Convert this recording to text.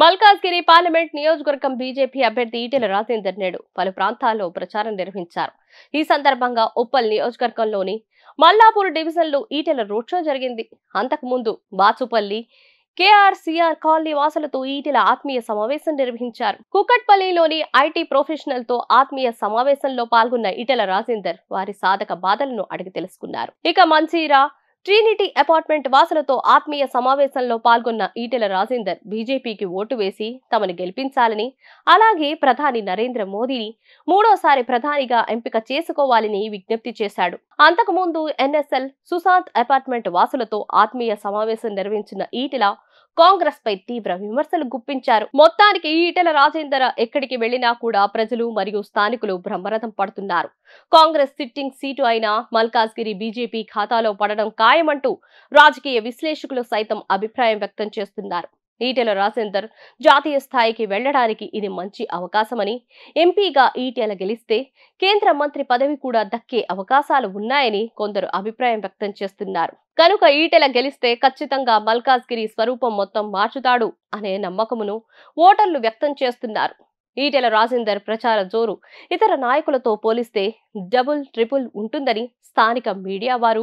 Malkajgiri parliament నియోజకవర్గం BJP అభ్యర్థి ఈటెల రాజేందర్ నేడు పలు ప్రాంతాల్లో ప్రచారం నిర్వహించారు ఈ సందర్భంగా ఉప్పల్ నియోజకవర్గంలోని మల్లాపూర్ డివిజన్లో ఈటెల రోడ్ షో జరిగింది అంతకుముందు బాచుపల్లి కేఆర్సీఆర్ కాలనీ వాసులతో ఈటెల ఆత్మీయ సమావేశం నిర్వహించారు కుకట్పల్లిలోని ఐటీ ప్రొఫెషనల్ తో ఆత్మీయ సమావేశంలో పాల్గొన్న ఈటెల రాజేందర్ వారి సాధక బాధలను అడిగి తెలుసుకున్నారు ఇక మంచిరా ట్రీనిటీ అపార్ట్మెంట్ వాసులతో ఆత్మీయ సమావేశంలో పాల్గొన్న ఈటెల రాజేందర్ బీజేపీకి ఓటు వేసి తమను గెలిపించాలని అలాగే ప్రధాని నరేంద్ర మోదీని మూడోసారి ప్రధానిగా ఎంపిక చేసుకోవాలని విజ్ఞప్తి చేశాడు అంతకుముందు ఎన్ఎస్ఎల్ సుశాంత్ అపార్ట్మెంట్ వాసులతో ఆత్మీయ సమావేశం నిర్వహించిన ఈటెల కాంగ్రెస్ పై తీవ్ర విమర్శలు గుప్పించారు మొత్తానికి ఈటెల రాజేందర్ ఎక్కడికి వెళ్లినా కూడా ప్రజలు మరియు స్థానికులు బ్రహ్మరథం పడుతున్నారు కాంగ్రెస్ సిట్టింగ్ సీటు అయిన మల్కాజ్గిరి బీజేపీ ఖాతాలో పడడం ఖాయమంటూ రాజకీయ విశ్లేషకులు సైతం అభిప్రాయం వ్యక్తం చేస్తున్నారు ఈటెల రాజేందర్ జాతీయ స్థాయికి వెళ్లడానికి ఇది మంచి అవకాశమని ఎంపీగా ఈటెల గెలిస్తే కేంద్ర మంత్రి పదవి కూడా దక్కే అవకాశాలు ఉన్నాయని కొందరు అభిప్రాయం వ్యక్తం చేస్తున్నారు కనుక ఈటెల గెలిస్తే ఖచ్చితంగా మల్కాజ్గిరి స్వరూపం మొత్తం మార్చుతాడు అనే నమ్మకమును ఓటర్లు వ్యక్తం చేస్తున్నారు ఈటెల రాజేందర్ ప్రచార జోరు ఇతర నాయకులతో పోలిస్తే డబుల్ ట్రిపుల్ ఉంటుందని స్థానిక మీడియా వారు